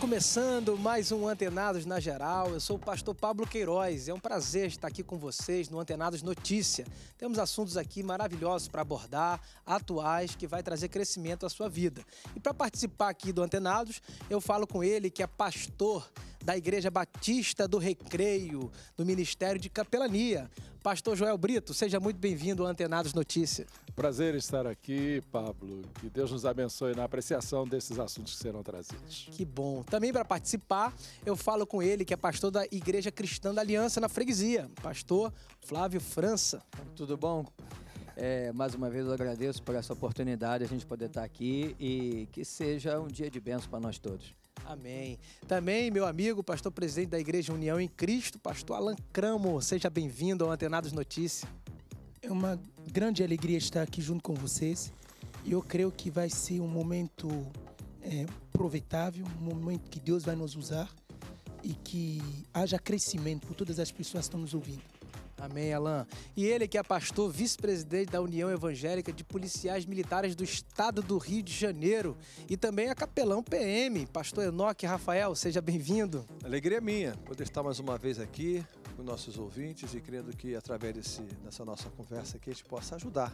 começando mais um Antenados na Geral. Eu sou o pastor Pablo Queiroz. É um prazer estar aqui com vocês no Antenados Notícia. Temos assuntos aqui maravilhosos para abordar, atuais, que vai trazer crescimento à sua vida. E para participar aqui do Antenados, eu falo com ele, que é pastor da Igreja Batista do Recreio, do Ministério de Capelania. Pastor Joel Brito, seja muito bem-vindo ao Antenados Notícias. Prazer estar aqui, Pablo. Que Deus nos abençoe na apreciação desses assuntos que serão trazidos. Que bom. Também para participar, eu falo com ele, que é pastor da Igreja Cristã da Aliança na Freguesia, pastor Flávio França. Tudo bom? É, mais uma vez eu agradeço por essa oportunidade, a gente poder estar aqui e que seja um dia de bênção para nós todos. Amém. Também, meu amigo, pastor presidente da Igreja União em Cristo, pastor Alan Cramo. Seja bem-vindo ao Antenados Notícias. É uma grande alegria estar aqui junto com vocês. E eu creio que vai ser um momento é, aproveitável, um momento que Deus vai nos usar e que haja crescimento por todas as pessoas que estão nos ouvindo. Amém, Alain. E ele que é pastor, vice-presidente da União Evangélica de Policiais Militares do Estado do Rio de Janeiro e também é capelão PM. Pastor Enoque Rafael, seja bem-vindo. Alegria minha poder estar mais uma vez aqui com nossos ouvintes e crendo que através desse, dessa nossa conversa aqui a gente possa ajudar,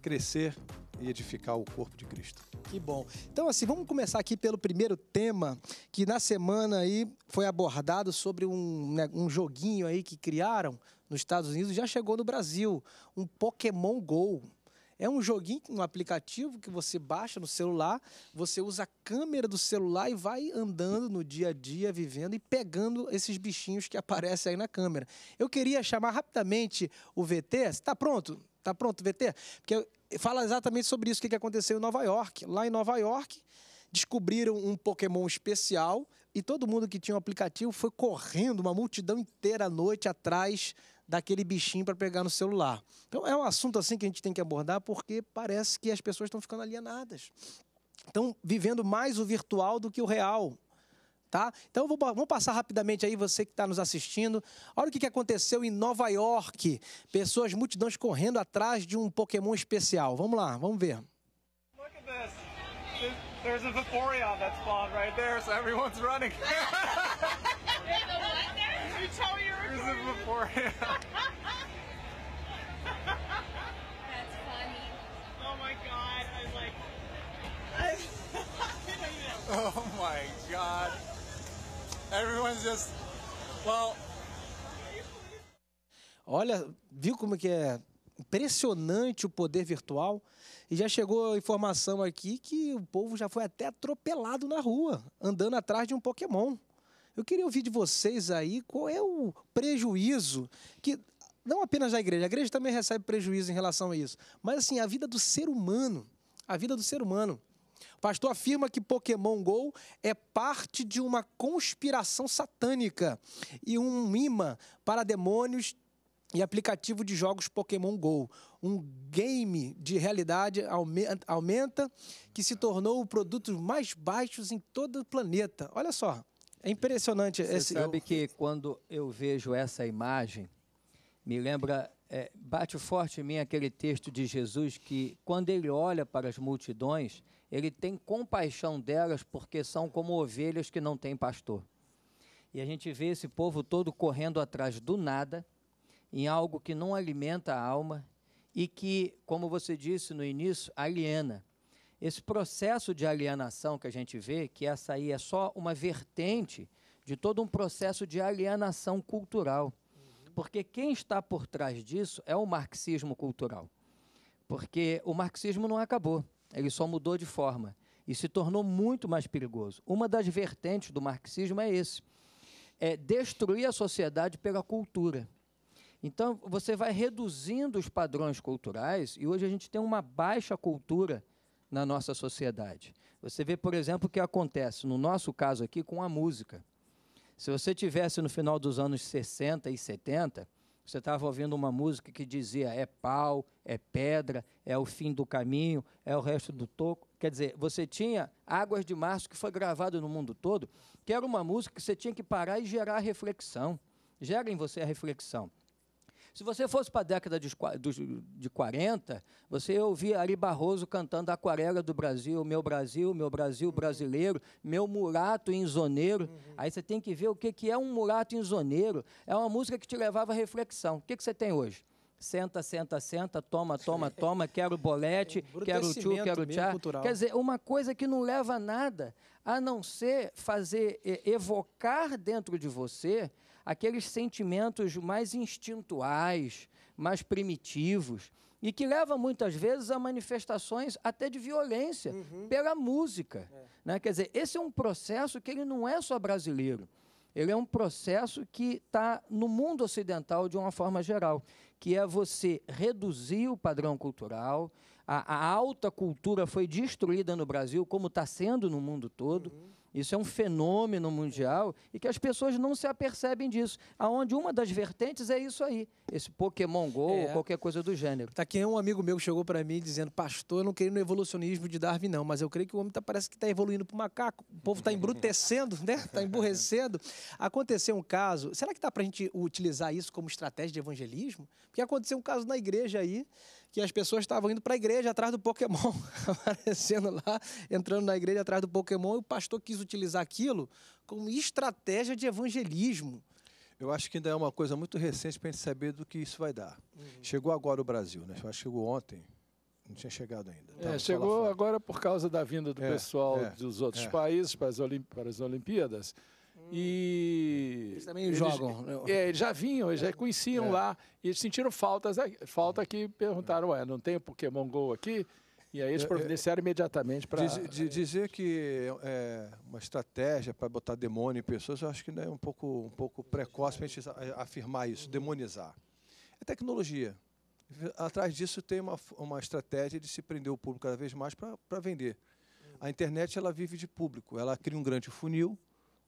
crescer e edificar o corpo de Cristo. Que bom. Então, assim, vamos começar aqui pelo primeiro tema que na semana aí foi abordado sobre um, né, um joguinho aí que criaram nos Estados Unidos já chegou no Brasil. Um Pokémon Go. É um joguinho, um aplicativo que você baixa no celular, você usa a câmera do celular e vai andando no dia a dia, vivendo e pegando esses bichinhos que aparecem aí na câmera. Eu queria chamar rapidamente o VT. Está pronto? Está pronto, VT? Porque fala exatamente sobre isso, o que aconteceu em Nova York. Lá em Nova York, descobriram um Pokémon especial e todo mundo que tinha o um aplicativo foi correndo, uma multidão inteira à noite atrás daquele bichinho para pegar no celular. Então é um assunto assim que a gente tem que abordar porque parece que as pessoas estão ficando alienadas. Estão vivendo mais o virtual do que o real. Tá? Então vou, vamos passar rapidamente aí, você que está nos assistindo. Olha o que, que aconteceu em Nova York. Pessoas, multidões correndo atrás de um Pokémon especial. Vamos lá, vamos ver. Look at this. There's a Vaporeon that's spawned right there, so everyone's running. You tell your That's funny. Oh my god, like. oh my god. Everyone's just. Well. Olha, viu como é que é impressionante o poder virtual. E já chegou informação aqui que o povo já foi até atropelado na rua, andando atrás de um Pokémon. Eu queria ouvir de vocês aí qual é o prejuízo que não apenas da igreja, a igreja também recebe prejuízo em relação a isso, mas assim, a vida do ser humano, a vida do ser humano. O pastor afirma que Pokémon Go é parte de uma conspiração satânica e um imã para demônios e aplicativo de jogos Pokémon Go, um game de realidade aumenta que se tornou o produto mais baixo em todo o planeta. Olha só. É impressionante. Você esse... sabe que quando eu vejo essa imagem, me lembra, é, bate forte em mim aquele texto de Jesus que, quando ele olha para as multidões, ele tem compaixão delas porque são como ovelhas que não têm pastor. E a gente vê esse povo todo correndo atrás do nada, em algo que não alimenta a alma e que, como você disse no início, aliena. Esse processo de alienação que a gente vê, que essa aí é só uma vertente de todo um processo de alienação cultural. Porque quem está por trás disso é o marxismo cultural. Porque o marxismo não acabou, ele só mudou de forma e se tornou muito mais perigoso. Uma das vertentes do marxismo é esse: é destruir a sociedade pela cultura. Então, você vai reduzindo os padrões culturais, e hoje a gente tem uma baixa cultura na nossa sociedade. Você vê, por exemplo, o que acontece, no nosso caso aqui, com a música. Se você tivesse no final dos anos 60 e 70, você estava ouvindo uma música que dizia é pau, é pedra, é o fim do caminho, é o resto do toco. Quer dizer, você tinha Águas de Março, que foi gravado no mundo todo, que era uma música que você tinha que parar e gerar reflexão. Gera em você a reflexão. Se você fosse para a década de, de 40, você ouvia Ari Barroso cantando Aquarela do Brasil, Meu Brasil, Meu Brasil uhum. Brasileiro, Meu Murato Inzoneiro. Uhum. Aí você tem que ver o que, que é um Murato Inzoneiro. É uma música que te levava à reflexão. O que, que você tem hoje? senta, senta, senta, toma, toma, toma, quero bolete, é quero tchu, quero tchá. Quer dizer, uma coisa que não leva a nada, a não ser fazer, evocar dentro de você aqueles sentimentos mais instintuais, mais primitivos, e que leva muitas vezes a manifestações até de violência uhum. pela música. É. Né? Quer dizer, esse é um processo que ele não é só brasileiro. Ele é um processo que está no mundo ocidental de uma forma geral, que é você reduzir o padrão cultural. A, a alta cultura foi destruída no Brasil, como está sendo no mundo todo. Uhum isso é um fenômeno mundial e que as pessoas não se apercebem disso. Aonde uma das vertentes é isso aí, esse Pokémon Go é. ou qualquer coisa do gênero. Tá aqui um amigo meu que chegou para mim dizendo: "Pastor, eu não creio no evolucionismo de Darwin não, mas eu creio que o homem tá, parece que está evoluindo para macaco. O povo está embrutecendo, né? Tá emburrecendo. Aconteceu um caso. Será que dá para a gente utilizar isso como estratégia de evangelismo? Porque aconteceu um caso na igreja aí que as pessoas estavam indo para a igreja atrás do Pokémon, aparecendo lá, entrando na igreja atrás do Pokémon, e o pastor quis utilizar aquilo como estratégia de evangelismo. Eu acho que ainda é uma coisa muito recente para a gente saber do que isso vai dar. Uhum. Chegou agora o Brasil, né? Eu acho que chegou ontem, não tinha chegado ainda. É, chegou agora por causa da vinda do é, pessoal é, dos outros é. países para as, para as Olimpíadas. E eles também né? é, eles, jogam. É, já vinham, eles já conheciam é. lá e eles sentiram faltas, falta que perguntaram, ué, não tem Pokémon Go aqui? E aí eles é, é. providenciaram imediatamente para... Diz, dizer que é uma estratégia para botar demônio em pessoas, eu acho que é um pouco, um pouco precoce para a gente afirmar isso, demonizar. É tecnologia. Atrás disso tem uma, uma estratégia de se prender o público cada vez mais para vender. A internet ela vive de público, ela cria um grande funil,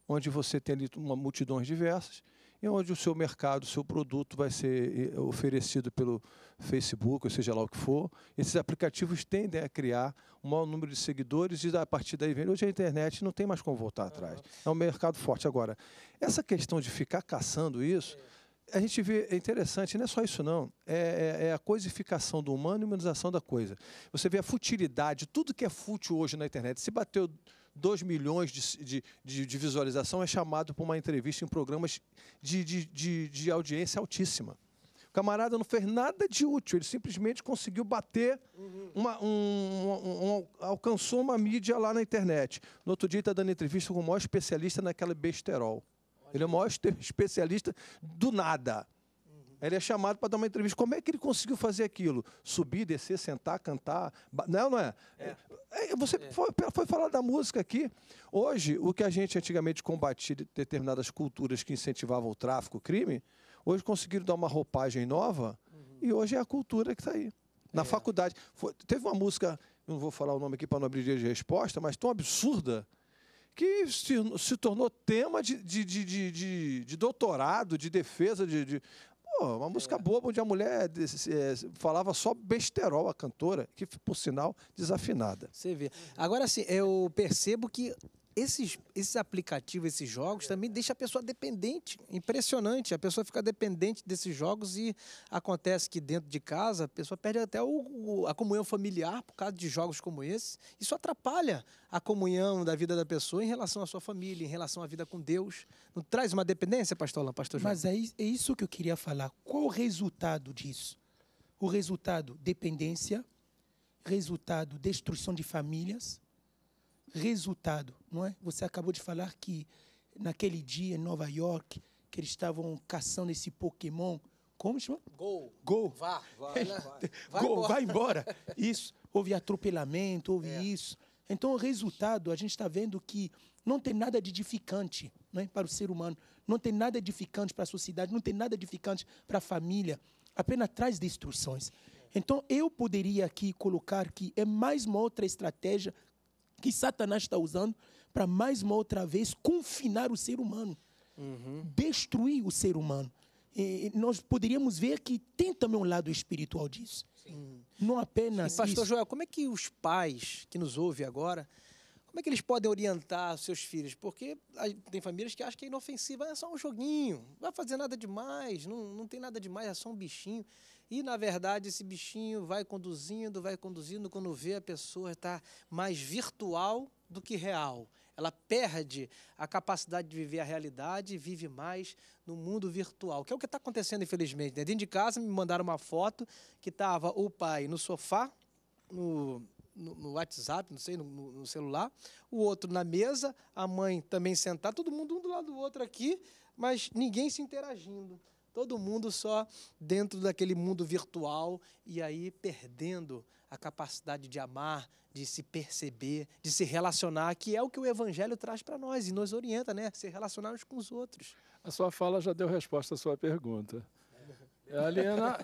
onde você tem ali uma multidões diversas e onde o seu mercado, o seu produto vai ser eh, oferecido pelo Facebook, ou seja lá o que for. Esses aplicativos tendem a criar um maior número de seguidores e a partir daí vem. Hoje a internet não tem mais como voltar atrás. É um mercado forte. Agora, essa questão de ficar caçando isso, a gente vê, é interessante, não é só isso não, é, é, é a coisificação do humano e humanização da coisa. Você vê a futilidade, tudo que é fútil hoje na internet. Se bateu 2 milhões de, de, de, de visualização, é chamado para uma entrevista em programas de, de, de, de audiência altíssima. O camarada não fez nada de útil, ele simplesmente conseguiu bater, uma, um, um, um, alcançou uma mídia lá na internet. No outro dia, está dando entrevista com o maior especialista naquela besterol. Ele é o maior especialista do nada. Ele é chamado para dar uma entrevista. Como é que ele conseguiu fazer aquilo? Subir, descer, sentar, cantar. Não, é não é? é? é. é você é. Foi, foi, falar da música aqui. Hoje, o que a gente antigamente combatia de determinadas culturas que incentivavam o tráfico, o crime, hoje conseguiram dar uma roupagem nova uhum. e hoje é a cultura que está aí. Na é. faculdade. Foi, teve uma música, não vou falar o nome aqui para não abrir dia de resposta, mas tão absurda que se, se, tornou tema de, de, de, de doutorado, de defesa, de, Pô, uma música boba onde a mulher eh, eh, falava só besterol, a cantora, que por sinal desafinada. Você vê. Agora, assim, eu percebo que esses, esses aplicativos, esses jogos, também deixa a pessoa dependente. Impressionante. A pessoa fica dependente desses jogos e acontece que dentro de casa a pessoa perde até o, o, a comunhão familiar por causa de jogos como esse. Isso atrapalha a comunhão da vida da pessoa em relação à sua família, em relação à vida com Deus. Não traz uma dependência, pastor Alain, pastor João? Mas é, é isso que eu queria falar. Qual o resultado disso? O resultado, dependência. Resultado, destruição de famílias resultado, não é? Você acabou de falar que naquele dia em Nova York que eles estavam caçando esse Pokémon, como chama? Gol. Gol. Vá, vá, né? vai, Go, embora. vai embora. Isso. Houve atropelamento, houve é. isso. Então, o resultado, a gente está vendo que não tem nada de edificante é? para o ser humano, não tem nada edificante para a sociedade, não tem nada edificante para a família, apenas traz destruções. Então, eu poderia aqui colocar que é mais uma outra estratégia que Satanás está usando para mais uma outra vez confinar o ser humano, uhum. destruir o ser humano. E nós poderíamos ver que tem também um lado espiritual disso. Sim. Não apenas. Sim, pastor isso. Joel, como é que os pais que nos ouvem agora, como é que eles podem orientar seus filhos? Porque tem famílias que acham que é inofensiva, ah, é só um joguinho, não vai fazer nada demais, não, não tem nada demais, é só um bichinho. E, na verdade, esse bichinho vai conduzindo, vai conduzindo, quando vê a pessoa está mais virtual do que real. Ela perde a capacidade de viver a realidade e vive mais no mundo virtual, que é o que está acontecendo, infelizmente. Né? Dentro de casa, me mandaram uma foto que estava o pai no sofá, no, no, no WhatsApp, não sei, no, no, celular, o outro na mesa, a mãe também sentada, todo mundo um do lado do outro aqui, mas ninguém se interagindo. Todo mundo só dentro daquele mundo virtual e aí perdendo a capacidade de amar, de se perceber, de se relacionar, que é o que o Evangelho traz para nós e nos orienta, né? Se relacionar uns com os outros. A sua fala já deu resposta à sua pergunta. É aliena,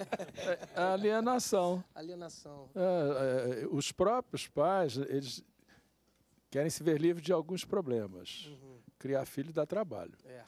é alienação. Alienação. É, é, os próprios pais, eles querem se ver livres de alguns problemas. Uhum. Criar filho dá trabalho. É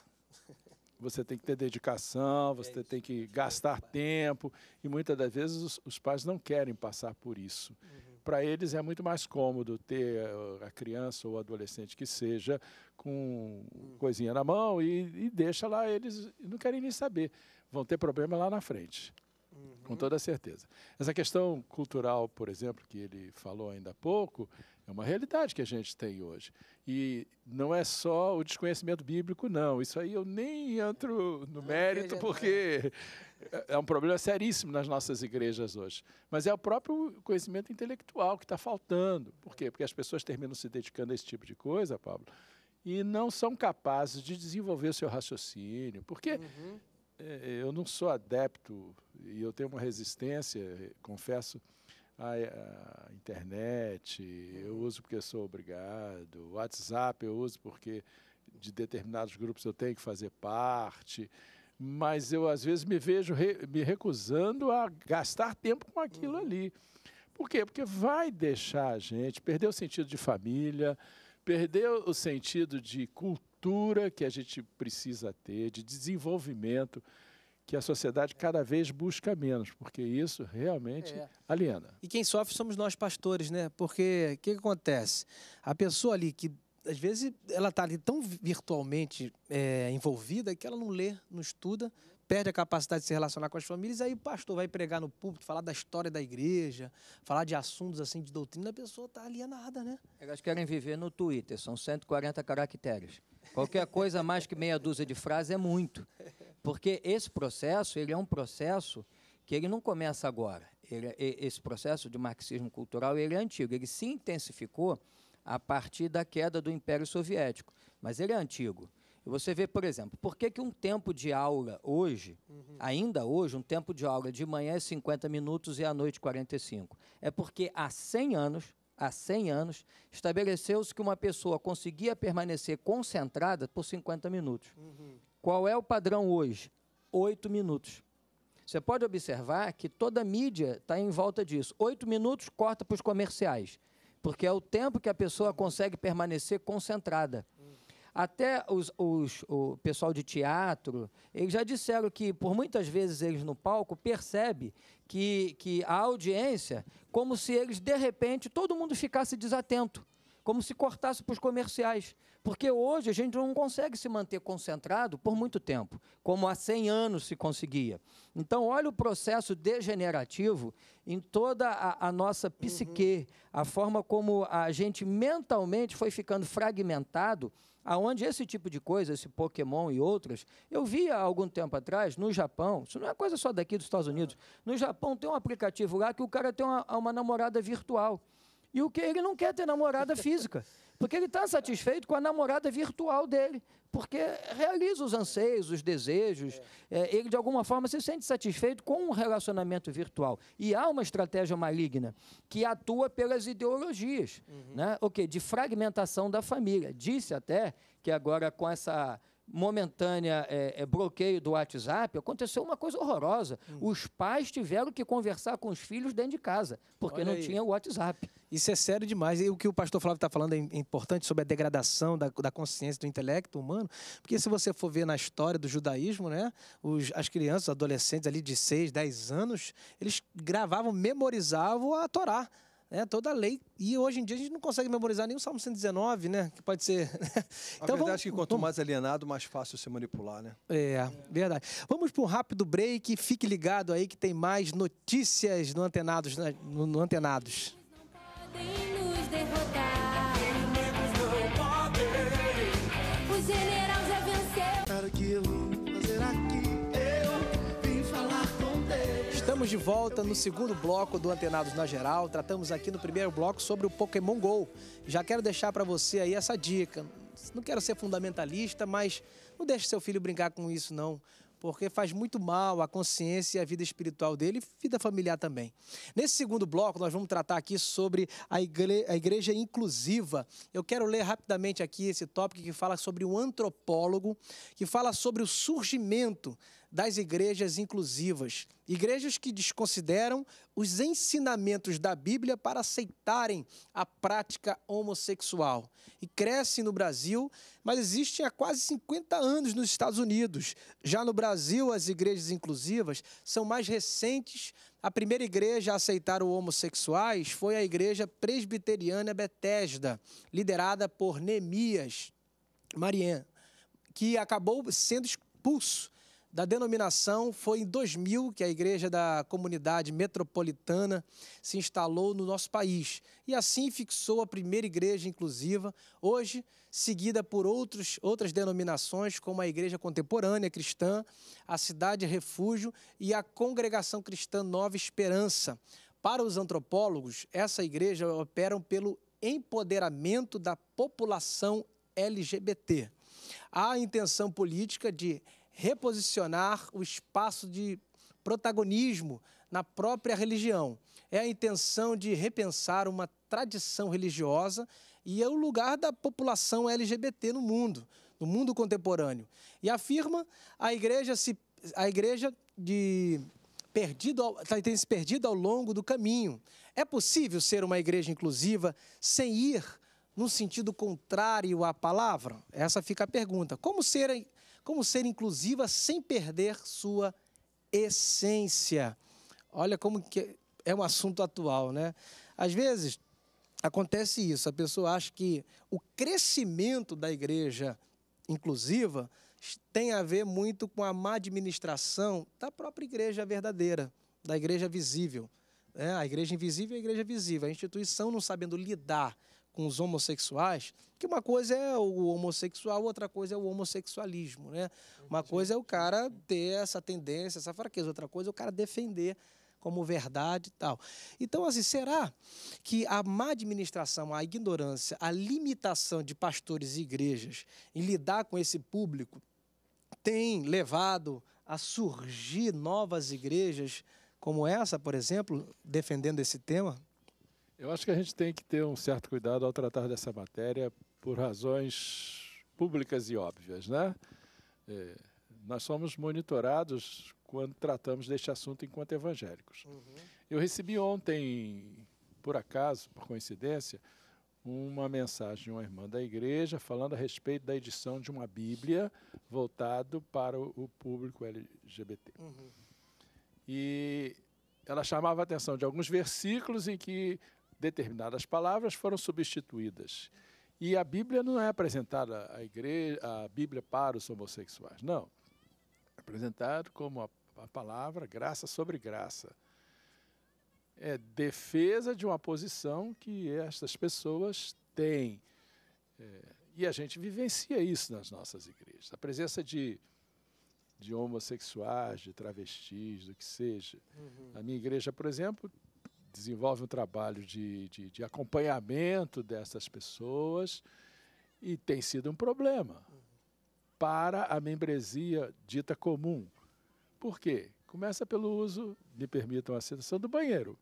você tem que ter dedicação, é você é tem que gastar tempo. E muitas das vezes os, os, pais não querem passar por isso. Uhum. Para eles é muito mais cômodo ter eh, a criança ou o adolescente que seja com uhum. coisinha na mão e, e deixa lá, eles não querem nem saber. Vão ter problema lá na frente. Uhum. Com toda certeza. Essa questão cultural, por exemplo, que ele falou ainda há pouco, é uma realidade que a gente tem hoje. E não é só o desconhecimento bíblico, não. Isso aí eu nem entro no mérito, porque é um problema seríssimo nas nossas igrejas hoje. Mas é o próprio conhecimento intelectual que está faltando. Por quê? Porque as pessoas terminam se dedicando a esse tipo de coisa, Pablo, e não são capazes de desenvolver o seu raciocínio. Porque. Uhum é, eu não sou adepto e eu tenho uma resistência, confesso, à, internet. Eu uhum. uso porque sou obrigado. O WhatsApp eu uso porque de determinados grupos eu tenho que fazer parte. Mas eu às vezes me vejo re, me recusando a gastar tempo com aquilo uhum. ali. Por quê? Porque vai deixar a gente perder o sentido de família, perder o sentido de cultura cultura que a gente precisa ter, de desenvolvimento que a sociedade cada vez busca menos, porque isso realmente é. aliena. E quem sofre somos nós pastores, né? Porque o que, que, acontece? A pessoa ali que às vezes ela está ali tão virtualmente é, envolvida que ela não lê, não estuda, perde a capacidade de se relacionar com as famílias, aí o pastor vai pregar no púlpito, falar da história da igreja, falar de assuntos assim de doutrina, a pessoa está alienada, né? Elas querem viver no Twitter, são 140 caracteres. Qualquer coisa mais que meia dúzia de frases é muito. Porque esse processo, ele é um processo que ele não começa agora. Ele, é, esse processo de marxismo cultural, ele é antigo. Ele se intensificou a partir da queda do Império Soviético. Mas ele é antigo. E você vê, por exemplo, por que, que um tempo de aula hoje, uhum. ainda hoje, um tempo de aula de manhã é 50 minutos e à noite 45? É porque há 100 anos há 100 anos, estabeleceu-se que uma pessoa conseguia permanecer concentrada por 50 minutos. Uhum. Qual é o padrão hoje? 8 minutos. Você pode observar que toda a mídia está em volta disso. Oito minutos corta para os comerciais, porque é o tempo que a pessoa consegue permanecer concentrada. Até os, os, o pessoal de teatro, eles já disseram que, por muitas vezes, eles no palco percebe que, que a audiência, como se eles, de repente, todo mundo ficasse desatento, como se cortasse para os comerciais. Porque hoje a gente não consegue se manter concentrado por muito tempo, como há 100 anos se conseguia. Então, olha o processo degenerativo em toda a, a nossa psique, uhum. a forma como a gente mentalmente foi ficando fragmentado aonde esse tipo de coisa, esse Pokémon e outras, eu via há algum tempo atrás no Japão, isso não é coisa só daqui dos Estados Unidos, no Japão tem um aplicativo lá que o cara tem uma, uma namorada virtual. E o que ele não quer ter namorada física. Porque ele está satisfeito com a namorada virtual dele, porque realiza os anseios, os desejos, é. é, ele de alguma forma se sente satisfeito com um relacionamento virtual. E há uma estratégia maligna que atua pelas ideologias, uhum. né? o quê? que? De fragmentação da família. Disse até que agora com essa momentânea é, é, bloqueio do WhatsApp, aconteceu uma coisa horrorosa. Hum. Os pais tiveram que conversar com os filhos dentro de casa, porque Olha não aí. tinha o WhatsApp. Isso é sério demais. E o que o pastor Flávio está falando é importante sobre a degradação da, da, consciência do intelecto humano, porque se você for ver na história do judaísmo, né, os, as crianças, os adolescentes ali de 6, 10 anos, eles gravavam, memorizavam a Torá. É, toda a lei. E hoje em dia a gente não consegue memorizar nem o Salmo 119, né? Que pode ser. então, a verdade vamos, então é que quanto mais alienado, mais fácil se manipular, né? É, é. verdade. Vamos para um rápido break. Fique ligado aí que tem mais notícias no Antenados. Né, no, no Antenados. Não podem nos derrotar. Estamos de volta no segundo bloco do Antenados na Geral. Tratamos aqui no primeiro bloco sobre o Pokémon GO. Já quero deixar para você aí essa dica. Não quero ser fundamentalista, mas não deixe seu filho brincar com isso não, porque faz muito mal à consciência e à vida espiritual dele e vida familiar também. Nesse segundo bloco, nós vamos tratar aqui sobre a, igre a igreja inclusiva. Eu quero ler rapidamente aqui esse tópico que fala sobre um antropólogo, que fala sobre o surgimento das igrejas inclusivas, igrejas que desconsideram os ensinamentos da Bíblia para aceitarem a prática homossexual. E crescem no Brasil, mas existem há quase 50 anos nos Estados Unidos. Já no Brasil, as igrejas inclusivas são mais recentes. A primeira igreja a aceitar os homossexuais foi a Igreja Presbiteriana Betesda, liderada por Neemias Marien, que acabou sendo expulso da denominação foi em 2000 que a Igreja da Comunidade Metropolitana se instalou no nosso país e assim fixou a primeira igreja inclusiva, hoje seguida por outros, outras denominações como a Igreja Contemporânea Cristã, a Cidade Refúgio e a Congregação Cristã Nova Esperança. Para os antropólogos, essa igreja opera pelo empoderamento da população LGBT. Há a intenção política de reposicionar o espaço de protagonismo na própria religião. É a intenção de repensar uma tradição religiosa e é o lugar da população LGBT no mundo, no mundo contemporâneo. E afirma a igreja se a igreja de perdido tá, tem se perdido ao longo do caminho. É possível ser uma igreja inclusiva sem ir no sentido contrário à palavra? Essa fica a pergunta. Como ser como ser inclusiva sem perder sua essência. Olha como que é um assunto atual, né? Às vezes acontece isso, a pessoa acha que o crescimento da igreja inclusiva tem a ver muito com a má administração da própria igreja verdadeira, da igreja visível. É, a igreja invisível e é a igreja visível. A instituição não sabendo lidar com os homossexuais, que uma coisa é o homossexual, outra coisa é o homossexualismo, né? Uma coisa é o cara ter essa tendência, essa fraqueza, outra coisa é o cara defender como verdade e tal. Então, assim, será que a má administração, a ignorância, a limitação de pastores e igrejas em lidar com esse público tem levado a surgir novas igrejas como essa, por exemplo, defendendo esse tema? Eu acho que a gente tem que ter um certo cuidado ao tratar dessa matéria por razões públicas e óbvias, né? É, nós somos monitorados quando tratamos deste assunto enquanto evangélicos. Uhum. Eu recebi ontem, por acaso, por coincidência, uma mensagem de uma irmã da igreja falando a respeito da edição de uma Bíblia voltado para o público LGBT. Uhum. E ela chamava a atenção de alguns versículos em que determinadas palavras foram substituídas. E a Bíblia não é apresentada igreja, a Bíblia para os homossexuais, não. É apresentado como a, a palavra graça sobre graça. É defesa de uma posição que estas pessoas têm. É, e a gente vivencia isso nas nossas igrejas. A presença de, de homossexuais, de travestis, do que seja. Uhum. A minha igreja, por exemplo, desenvolve um trabalho de, de, de, acompanhamento dessas pessoas e tem sido um problema para a membresia dita comum. Por quê? Começa pelo uso, me permitam a citação, do banheiro.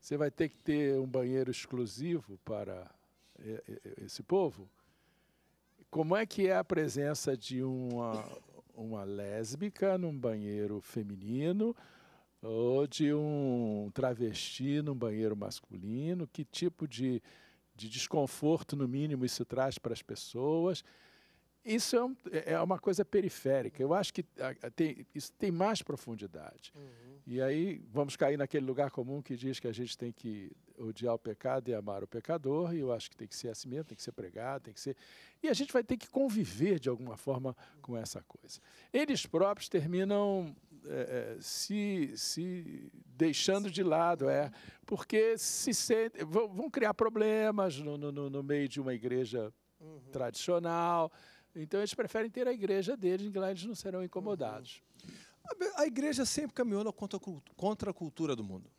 Você vai ter que ter um banheiro exclusivo para é, é, é, esse povo. Como é que é a presença de uma, uma lésbica num banheiro feminino, ou de um travesti num banheiro masculino, que tipo de, de desconforto, no mínimo, isso traz para as pessoas. Isso é, um, é, é, uma coisa periférica. Eu acho que a, ah, ah, tem, isso tem mais profundidade. Uhum. E aí vamos cair naquele lugar comum que diz que a gente tem que odiar o pecado e amar o pecador, e eu acho que tem que ser assim mesmo, tem que ser pregado, tem que ser. E a gente vai ter que conviver de alguma forma com essa coisa. Eles próprios terminam é, é, se, se deixando de lado, é, porque se vão, vão, criar problemas no, no, no, meio de uma igreja uhum. tradicional. Então eles preferem ter a igreja deles, em que lá eles não serão incomodados. Uhum. A, igreja sempre caminhou na contra, contra a cultura do mundo.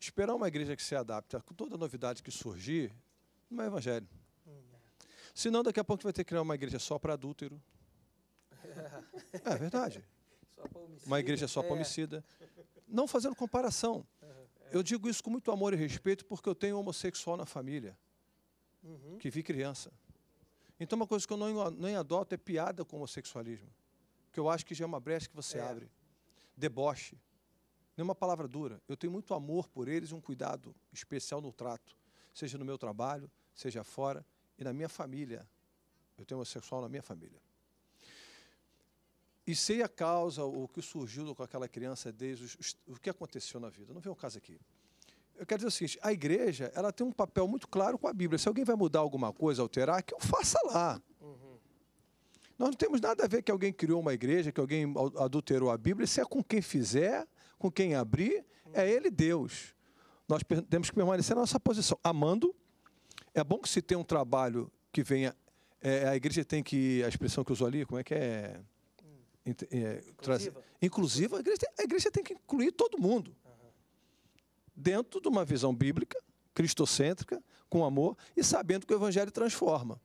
Esperar uma igreja que se adapte a toda novidade que surgir não é evangelho. Uhum. Senão, daqui a pouco vai ter que criar uma igreja só para adúltero. É verdade uma igreja só para é. homicida. Não fazendo comparação. Eu digo isso com muito amor e respeito porque eu tenho um homossexual na família, uhum. que vi criança. Então, uma coisa que eu não, nem adoto é piada com homossexualismo, que eu acho que já é uma brecha que você é. abre. Deboche. Nenhuma é palavra dura. Eu tenho muito amor por eles e um cuidado especial no trato, seja no meu trabalho, seja fora e na minha família. Eu tenho homossexual na minha família e sei a causa, o que surgiu com aquela criança desde os, os, o que aconteceu na vida. Não vem o caso aqui. Eu quero dizer o seguinte: a igreja ela tem um papel muito claro com a Bíblia. Se alguém vai mudar alguma coisa, alterar, que eu faça lá. Uhum. Nós não temos nada a ver que alguém criou uma igreja, que alguém adulterou a Bíblia. Se é com quem fizer, com quem abrir, é uhum. é Ele Deus. Nós temos que permanecer na nossa posição, amando. É bom que se tenha um trabalho que venha. É, a igreja tem que. A expressão que usou ali, como é que é? inclusive é, traz, inclusiva, a igreja, a igreja, tem que incluir todo mundo. Dentro de uma visão bíblica, cristocêntrica, com amor e sabendo que o evangelho transforma.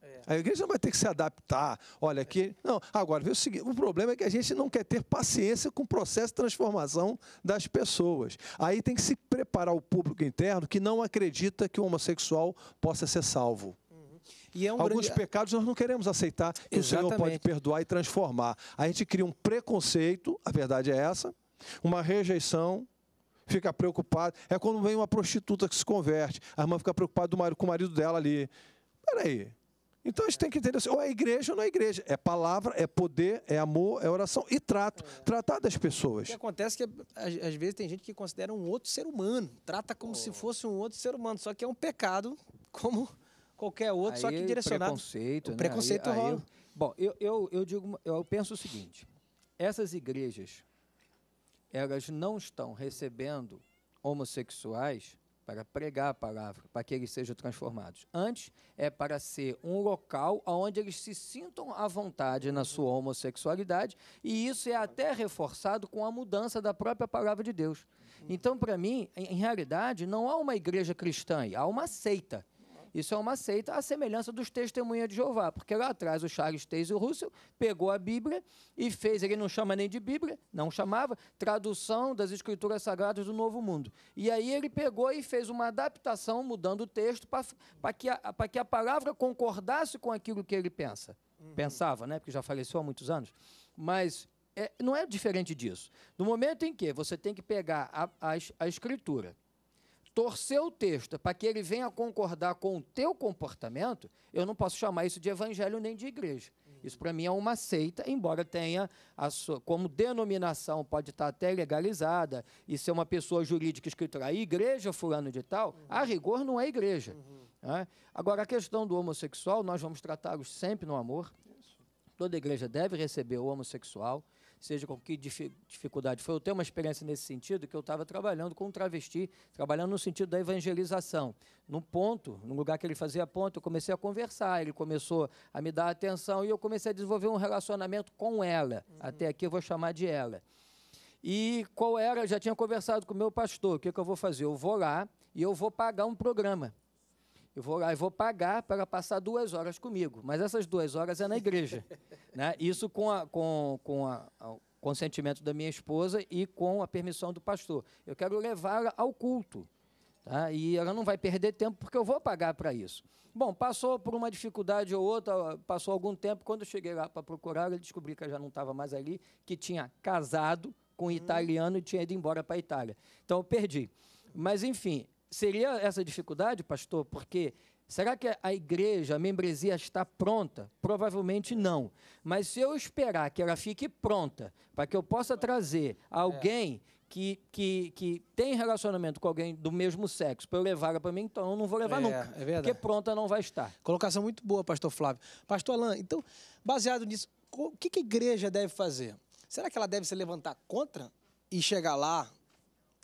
É. A igreja não vai ter que se adaptar. Olha aqui. É. Não, agora, veja o seguinte: o problema é que a gente não quer ter paciência com o processo de transformação das pessoas. Aí tem que se preparar o público interno que não acredita que o homossexual possa ser salvo. É um Alguns grande... pecados nós não queremos aceitar que Exatamente. o Senhor pode perdoar e transformar. A gente cria um preconceito, a verdade é essa, uma rejeição, fica preocupado. É quando vem uma prostituta que se converte, a irmã fica preocupada com o marido dela ali. Peraí. Então a gente tem que entender assim, ou é igreja ou não é igreja. É palavra, é poder, é amor, é oração e trato. É. Tratar das pessoas. O que acontece é que às vezes tem gente que considera um outro ser humano, trata como oh. se fosse um outro ser humano, só que é um pecado como qualquer outro, aí, só que direcionado. Preconceito, o né? preconceito aí, rola. Aí eu, bom, eu, eu, eu, digo, eu penso o seguinte: essas igrejas, elas não estão recebendo homossexuais para pregar a palavra, para que eles sejam transformados. Antes é para ser um local onde eles se sintam à vontade na sua homossexualidade, e isso é até reforçado com a mudança da própria palavra de Deus. Então, para mim, em realidade, não há uma igreja cristã, há uma seita. Isso é uma seita à semelhança dos testemunhas de Jeová, porque lá atrás o Charles Taze Russell pegou a Bíblia e fez, ele não chama nem de Bíblia, não chamava, tradução das Escrituras Sagradas do Novo Mundo. E aí ele pegou e fez uma adaptação, mudando o texto, para que, a, que a palavra concordasse com aquilo que ele pensa. Uhum. Pensava, né? Porque já faleceu há muitos anos. Mas é, não é diferente disso. No momento em que você tem que pegar a, a, a escritura torcer o texto para que ele venha concordar com o teu comportamento, eu não posso chamar isso de evangelho nem de igreja. Uhum. Isso para mim é uma seita, embora tenha sua, como denominação pode estar até legalizada e ser uma pessoa jurídica escritural, igreja fulano de tal, uhum. a rigor não é igreja. Uhum. Né? Agora a questão do homossexual nós vamos tratá-los sempre no amor. Isso. Toda igreja deve receber o homossexual seja com que dificuldade foi. Eu tenho uma experiência nesse sentido que eu estava trabalhando com um travesti, trabalhando no sentido da evangelização. Num ponto, num lugar que ele fazia ponto, eu comecei a conversar, ele começou a me dar atenção e eu comecei a desenvolver um relacionamento com ela. Uhum. Até aqui eu vou chamar de ela. E qual era? Eu já tinha conversado com o meu pastor. O que, é que eu vou fazer? Eu vou lá e eu vou pagar um programa. Eu vou lá e vou pagar para passar duas horas comigo. Mas essas duas horas é na igreja. né? Isso com, a, com, com a, o consentimento da minha esposa e com a permissão do pastor. Eu quero levá-la ao culto. Tá? E ela não vai perder tempo porque eu vou pagar para isso. Bom, passou por uma dificuldade ou outra, passou algum tempo. Quando eu cheguei lá para procurar, eu descobri que ela já não estava mais ali, que tinha casado com um hum. italiano e tinha ido embora para a Itália. Então eu perdi. Mas, enfim, Seria essa dificuldade, pastor? Porque será que a igreja, a membresia está pronta? Provavelmente não. Mas se eu esperar que ela fique pronta, para que eu possa trazer alguém que, que, que tem relacionamento com alguém do mesmo sexo, para eu levar ela para mim, então eu não vou levar é, nunca. É verdade. Porque pronta não vai estar. Colocação muito boa, pastor Flávio. Pastor Alain, então, baseado nisso, o que, que a igreja deve fazer? Será que ela deve se levantar contra e chegar lá,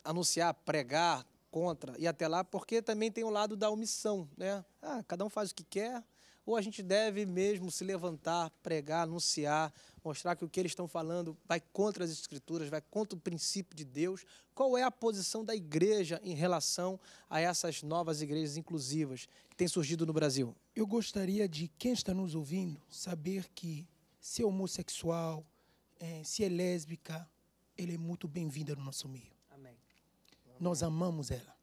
anunciar, pregar, contra e até lá, porque também tem o lado da omissão, né? Ah, cada um faz o que quer, ou a gente deve mesmo se levantar, pregar, anunciar, mostrar que o que eles estão falando vai contra as escrituras, vai contra o princípio de Deus. Qual é a posição da igreja em relação a essas novas igrejas inclusivas que têm surgido no Brasil? Eu gostaria de quem está nos ouvindo saber que se é homossexual, eh, se é lésbica, ele é muito bem-vinda no nosso meio nós amamos ela.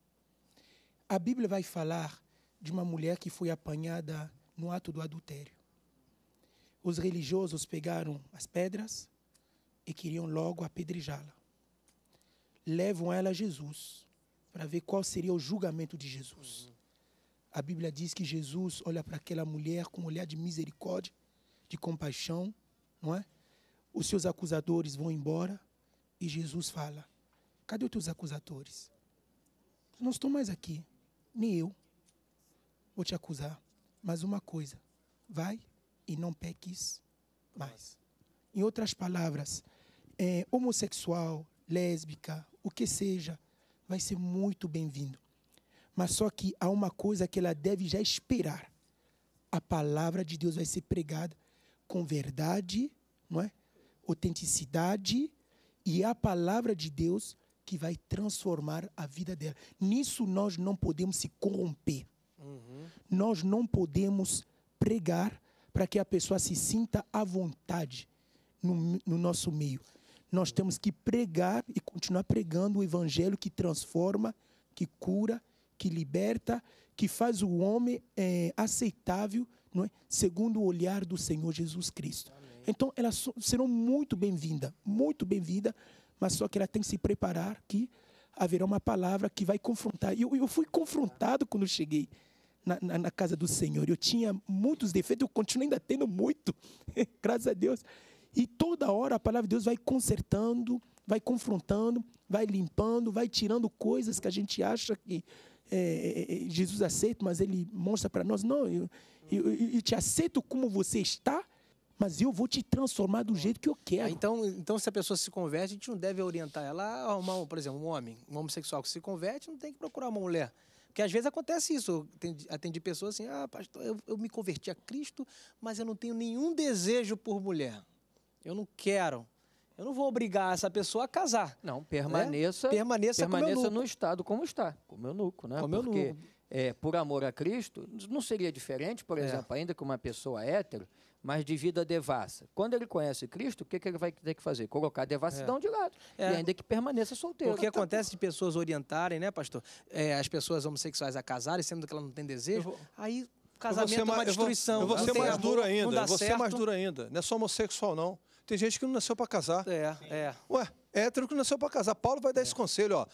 A Bíblia vai falar de uma mulher que foi apanhada no ato do adultério. Os religiosos pegaram as pedras e queriam logo apedrejá-la. Levam ela a Jesus para ver qual seria o julgamento de Jesus. A Bíblia diz que Jesus olha para aquela mulher com um olhar de misericórdia, de compaixão, não é? Os seus acusadores vão embora e Jesus fala: Cadê os teus acusadores? não estou mais aqui, nem eu vou te acusar. Mas uma coisa, vai e não peques mais. Em outras palavras, é, homossexual, lésbica, o que seja, vai ser muito bem-vindo. Mas só que há uma coisa que ela deve já esperar. A palavra de Deus vai ser pregada com verdade, não é? autenticidade, e a palavra de Deus que vai transformar a vida dela. Nisso nós não podemos se corromper. Uhum. Nós não podemos pregar para que a pessoa se sinta à vontade no, no nosso meio. Nós temos que pregar e continuar pregando o evangelho que transforma, que cura, que liberta, que faz o homem é, aceitável, não é? segundo o olhar do Senhor Jesus Cristo. Amém. Então, elas serão muito bem-vindas, muito bem-vindas mas só que ela tem que se preparar que haverá uma palavra que vai confrontar. Eu, eu fui confrontado quando cheguei na, na, na, casa do Senhor. Eu tinha muitos defeitos, eu continuo ainda tendo muito, graças a Deus. E toda hora a palavra de Deus vai consertando, vai confrontando, vai limpando, vai tirando coisas que a gente acha que é, é, é Jesus aceita, mas ele mostra para nós: não, eu, eu, eu te aceito como você está mas eu vou te transformar do jeito que eu quero. Então, então se a pessoa se converte, a gente não deve orientar ela a arrumar, por exemplo, um homem, um homossexual que se converte, não tem que procurar uma mulher. Porque às vezes acontece isso. atendi, atendi pessoas assim, ah, pastor, eu, eu me converti a Cristo, mas eu não tenho nenhum desejo por mulher. Eu não quero. Eu não vou obrigar essa pessoa a casar. Não, permaneça, né? permaneça, permaneça no estado como está, como eunuco, né? Como Porque, É, por amor a Cristo, não seria diferente, por é. exemplo, ainda que uma pessoa hétero, mas de vida devassa. Quando ele conhece Cristo, o que, que ele vai ter que fazer? Colocar a devassidão é. de lado. É. E ainda que permaneça solteiro. O que acontece de pessoas orientarem, né, pastor? É, as pessoas homossexuais a casarem, sendo que ela não tem desejo, vou... aí casamento é uma destruição. Eu vou, eu vou ser mais duro ainda. Você é certo. mais duro ainda. Não é só homossexual, não. Tem gente que não nasceu é para casar. É, Sim. é. Ué, hétero que nasceu é para casar. Paulo vai dar é. esse conselho, ó.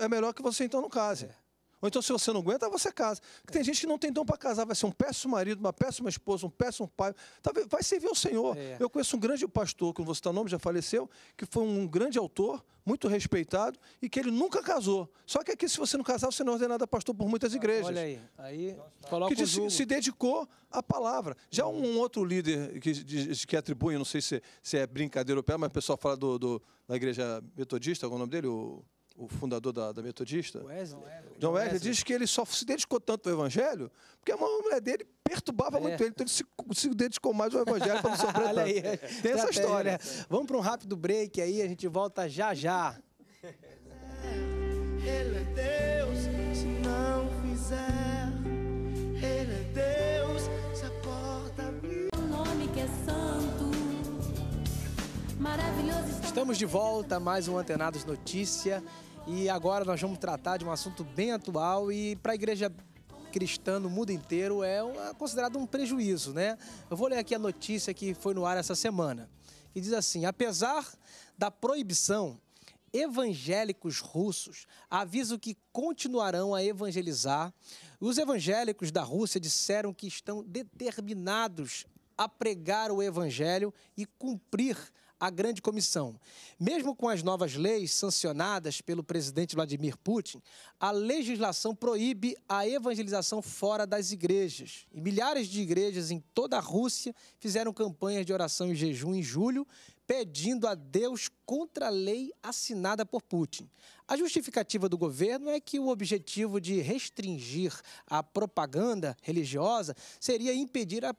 É melhor que você então não case. É. Ou então, se você não aguenta, você casa. Porque tem gente que não tem dom para casar, vai ser um péssimo marido, uma péssima esposa, um péssimo pai. Talvez tá vai servir ao Senhor. É. Eu conheço um grande pastor, que não vou citar o nome, já faleceu, que foi um grande autor, muito respeitado, e que ele nunca casou. Só que aqui, se você não casar, você não é ordenado a pastor por muitas igrejas. Olha aí, aí coloca que o se, se dedicou à palavra. Já um outro líder que, que atribui, não sei se, se é brincadeira ou pé, mas o pessoal fala do, do da igreja metodista, qual é o nome dele? O o fundador da, da metodista, Wesley. Né? John Wesley, diz que ele só se dedicou tanto ao evangelho porque a mulher dele perturbava é. muito ele, então ele se, se dedicou mais ao evangelho para não sofrer tanto. Aí, Tem essa tá história. né? Vamos para um rápido break aí, a gente volta já já. Ele é Deus se não fizer. Estamos de volta, mais um Antenados Notícia. E agora nós vamos tratar de um assunto bem atual e para a igreja cristã no mundo inteiro é considerado um prejuízo, né? Eu vou ler aqui a notícia que foi no ar essa semana, que diz assim: apesar da proibição, evangélicos russos avisam que continuarão a evangelizar. Os evangélicos da Rússia disseram que estão determinados a pregar o evangelho e cumprir a Grande Comissão. Mesmo com as novas leis sancionadas pelo presidente Vladimir Putin, a legislação proíbe a evangelização fora das igrejas. E milhares de igrejas em toda a Rússia fizeram campanhas de oração e jejum em julho, pedindo a Deus contra a lei assinada por Putin. A justificativa do governo é que o objetivo de restringir a propaganda religiosa seria impedir a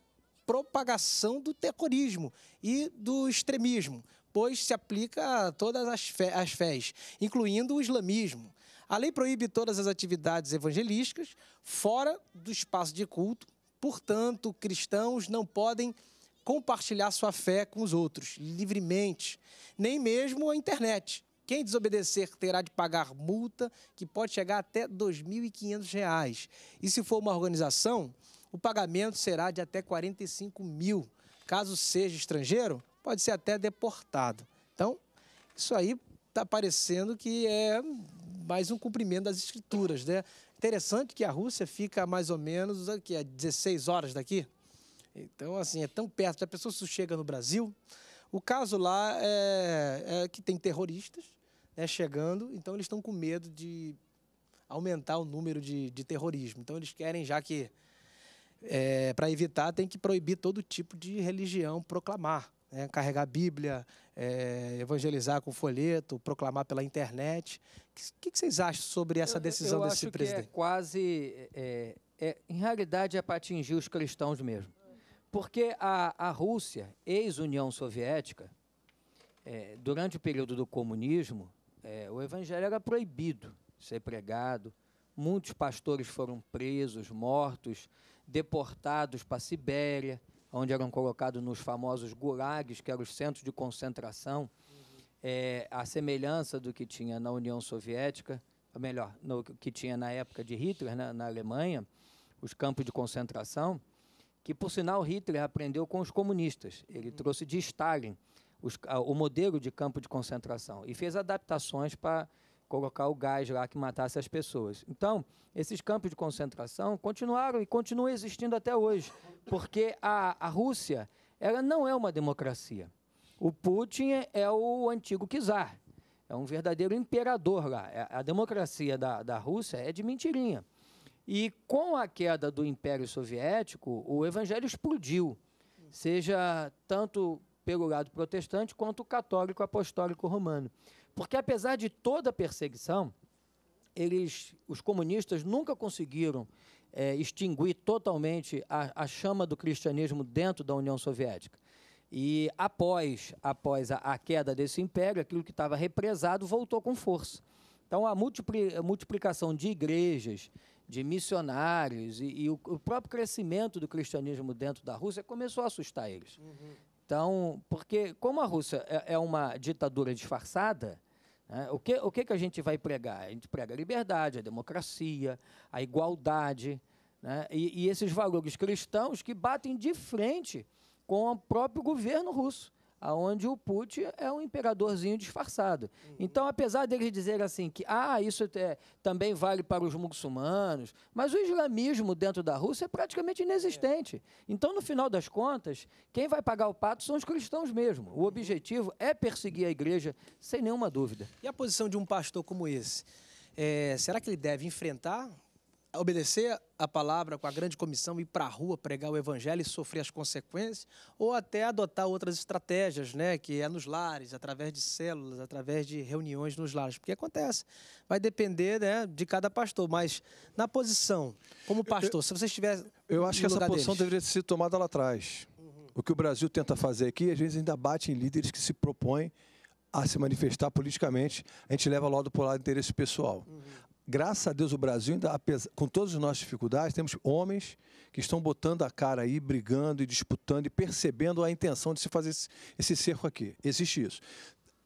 propagação do terrorismo e do extremismo, pois se aplica a todas as, fé as fés, incluindo o islamismo. A lei proíbe todas as atividades evangelísticas fora do espaço de culto, portanto, cristãos não podem compartilhar sua fé com os outros livremente, nem mesmo a internet. Quem desobedecer terá de pagar multa que pode chegar até R$ 2.500. E se for uma organização, o pagamento será de até 45 mil. Caso seja estrangeiro, pode ser até deportado. Então, isso aí está parecendo que é mais um cumprimento das escrituras, né? Interessante que a Rússia fica mais ou menos aqui, a 16 horas daqui. Então, assim, é tão perto. A pessoa se chega no Brasil. O caso lá é, é que tem terroristas né, chegando, então eles estão com medo de aumentar o número de, de terrorismo. Então, eles querem já que é, para evitar, tem que proibir todo tipo de religião proclamar. Né? Carregar Bíblia, é, evangelizar com folheto, proclamar pela internet. O que, que, vocês acham sobre essa decisão eu, eu desse é presidente? é quase. É, é, em realidade, é para atingir os cristãos mesmo. Porque a, a Rússia, ex-União Soviética, é, durante o período do comunismo, é, o evangelho era proibido ser pregado. Muitos pastores foram presos, mortos deportados para a Sibéria, onde eram colocados nos famosos gulags, que eram os centros de concentração, uhum. é, a semelhança do que tinha na União Soviética, ou melhor, no que tinha na época de Hitler, na, né, na Alemanha, os campos de concentração, que, por sinal, Hitler aprendeu com os comunistas. Ele uhum. trouxe de Stalin os, a, o modelo de campo de concentração e fez adaptações para colocar o gás lá que matasse as pessoas. Então, esses campos de concentração continuaram e continuam existindo até hoje, porque a, a Rússia ela não é uma democracia. O Putin é o antigo czar, é um verdadeiro imperador lá. É, a democracia da, da Rússia é de mentirinha. E com a queda do Império Soviético, o evangelho explodiu, seja tanto pelo lado protestante quanto o católico apostólico romano. Porque apesar de toda a perseguição, eles, os comunistas nunca conseguiram é, extinguir totalmente a, a, chama do cristianismo dentro da União Soviética. E após, após a, a queda desse império, aquilo que estava represado voltou com força. Então, a, multipli, a multiplicação de igrejas, de missionários e, e o, o, próprio crescimento do cristianismo dentro da Rússia começou a assustar eles. Uhum. Então, porque como a Rússia é, é uma ditadura disfarçada, né, o, que, o que, que a gente vai pregar? A gente prega a liberdade, a democracia, a igualdade, né, e, e esses valores cristãos que batem de frente com o próprio governo russo aonde o Putin é um imperadorzinho disfarçado. Uhum. Então, apesar deles dizer assim que ah, isso é, também vale para os muçulmanos, mas o islamismo dentro da Rússia é praticamente inexistente. É. Então, no final das contas, quem vai pagar o pato são os cristãos mesmo. O uhum. objetivo é perseguir a igreja, sem nenhuma dúvida. E a posição de um pastor como esse? É, será que ele deve enfrentar obedecer a palavra com a grande comissão, ir para a rua pregar o evangelho e sofrer as consequências, ou até adotar outras estratégias, né, que é nos lares, através de células, através de reuniões nos lares, porque acontece. Vai depender né, de cada pastor, mas na posição, como pastor, eu, se você estiver. Eu acho que essa posição deles... deveria ser tomada lá atrás. Uhum. O que o Brasil tenta fazer aqui, às vezes ainda bate em líderes que se propõem a se manifestar politicamente, a gente leva logo para o lado do interesse pessoal. Uhum graças a Deus, o Brasil, ainda, apesar, com todas as nossas dificuldades, temos homens que estão botando a cara aí, brigando e disputando e percebendo a intenção de se fazer esse, esse cerco aqui. Existe isso.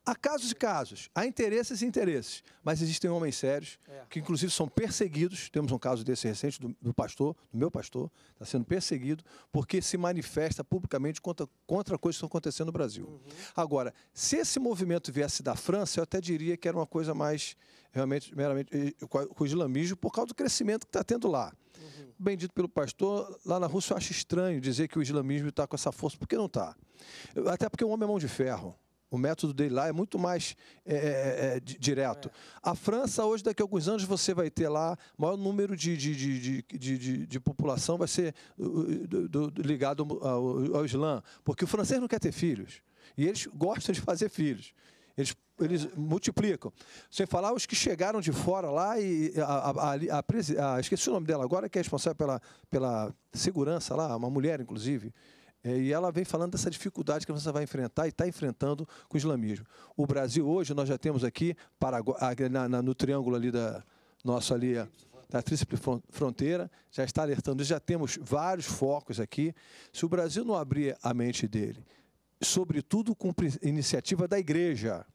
Há casos e casos, há interesses e interesses, mas existem homens sérios é. que, inclusive, são perseguidos. Temos um caso desse recente do, do pastor, do meu pastor, está sendo perseguido porque se manifesta publicamente contra, contra coisas que estão acontecendo no Brasil. Uhum. Agora, se esse movimento viesse da França, eu até diria que era uma coisa mais realmente, meramente, com o islamismo por causa do crescimento que está tendo lá. Uhum. Bem dito pelo pastor, lá na Rússia eu acho estranho dizer que o islamismo está com essa força, porque não está. Até porque o homem é mão de ferro. O método dele lá é muito mais é, é, é, é direto. É. A França, hoje, daqui a alguns anos, você vai ter lá maior número de, de, de, de, de população vai ser uh, uh, do, do, ligado ao, ao Islã, porque o francês não quer ter filhos. E eles gostam de fazer filhos. Eles eles multiplicam. Sem falar os que chegaram de fora lá e a, a, a, a esqueci o nome dela agora, que é responsável pela, pela segurança lá, uma mulher, inclusive. É, e ela vem falando dessa dificuldade que você vai enfrentar e está enfrentando com o islamismo. O Brasil hoje, nós já temos aqui, para na, na, no triângulo ali da nossa ali, da Tríplice Fronteira, já está alertando, já temos vários focos aqui. Se o Brasil não abrir a mente dele, sobretudo com iniciativa da igreja,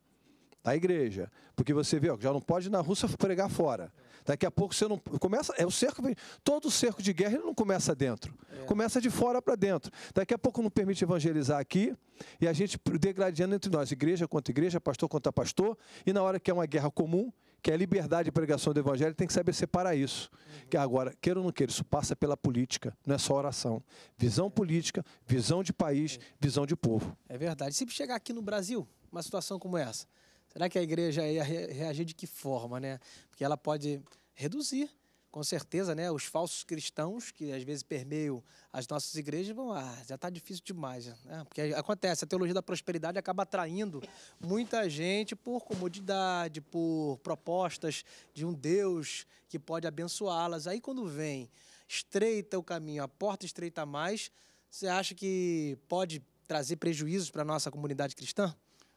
da igreja. Porque você vê, ó, já não pode na Rússia pregar fora. Daqui a pouco você não começa, é o cerco, todo cerco de guerra ele não começa dentro. É. Começa de fora para dentro. Daqui a pouco não permite evangelizar aqui e a gente degradando entre nós, igreja contra igreja, pastor contra pastor, e na hora que é uma guerra comum, que é a liberdade de pregação do evangelho, tem que saber separar isso. Uhum. Que agora, queira ou não queira, isso passa pela política, não é só oração. Visão é. política, visão de país, é. visão de povo. É verdade. Se chegar aqui no Brasil, uma situação como essa, Será que a igreja ia reagir de que forma, né? Porque ela pode reduzir, com certeza, né? Os falsos cristãos que às vezes permeiam as nossas igrejas vão, ah, já está difícil demais, né? Porque acontece, a teologia da prosperidade acaba atraindo muita gente por comodidade, por propostas de um Deus que pode abençoá-las. Aí quando vem, estreita o caminho, a porta estreita mais, você acha que pode trazer prejuízos para a nossa comunidade cristã?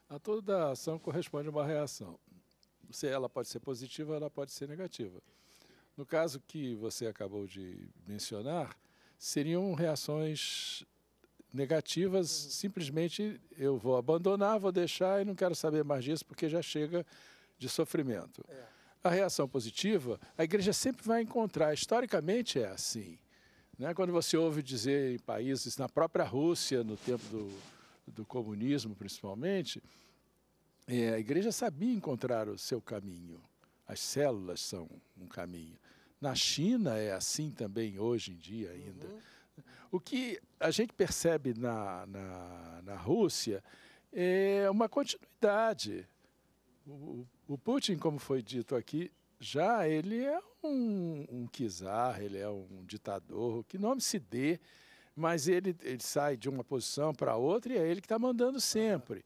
A toda ação corresponde uma reação. Se ela pode ser positiva, ela pode ser negativa. No caso que você acabou de mencionar, seriam reações negativas, uhum. simplesmente eu vou abandonar, vou deixar e não quero saber mais disso porque já chega de sofrimento. É. A reação positiva, a igreja sempre vai encontrar, historicamente é assim. Né? Quando você ouve dizer em países, na própria Rússia, no tempo do do comunismo, principalmente, é, a igreja sabia encontrar o seu caminho. As células são um caminho. Na China é assim também hoje em dia ainda. Uhum. O que a gente percebe na, na, na Rússia é uma continuidade. O, o, Putin, como foi dito aqui, já ele é um, um czar, ele é um ditador, que nome se dê, mas ele, ele sai de uma posição para outra e é ele que está mandando sempre.